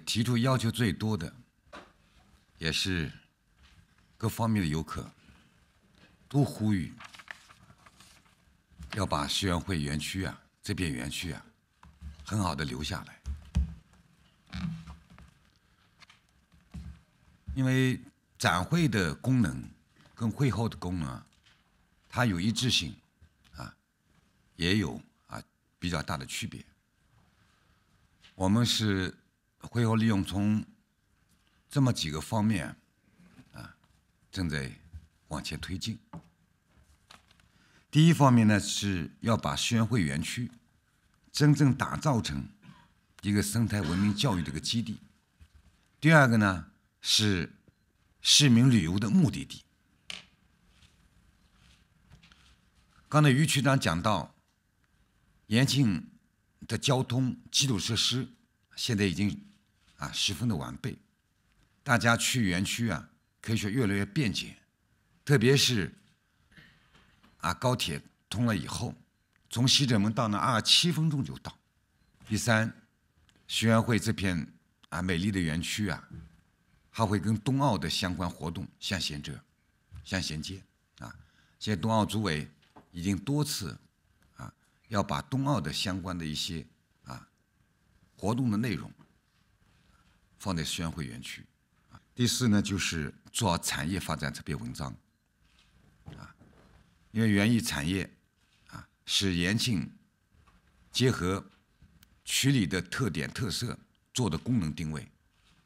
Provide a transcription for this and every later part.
提出要求最多的，也是各方面的游客，都呼吁要把世园会园区啊，这片园区啊，很好的留下来。因为展会的功能跟会后的功能，它有一致性啊，也有啊比较大的区别。我们是。会后利用从这么几个方面啊，正在往前推进。第一方面呢，是要把宣会园区真正打造成一个生态文明教育的一个基地。第二个呢，是市民旅游的目的地。刚才于区长讲到，延庆的交通基础设施现在已经。啊，十分的完备，大家去园区啊，可以说越来越便捷，特别是，啊高铁通了以后，从西直门到那二十七分钟就到。第三，徐园会这片啊美丽的园区啊，还会跟冬奥的相关活动相衔接，相衔接啊。现在冬奥组委已经多次啊要把冬奥的相关的一些啊活动的内容。放在宣惠园区，啊，第四呢就是做产业发展这篇文章，啊，因为园艺产业，啊是延庆结合区里的特点特色做的功能定位，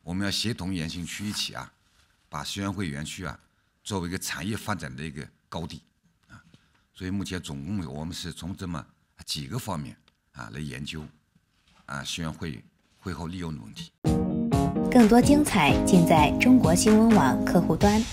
我们要协同延庆区一起啊，把宣惠园区啊作为一个产业发展的一个高地，啊，所以目前总共我们是从这么几个方面啊来研究，啊宣会会后利用的问题。更多精彩尽在中国新闻网客户端。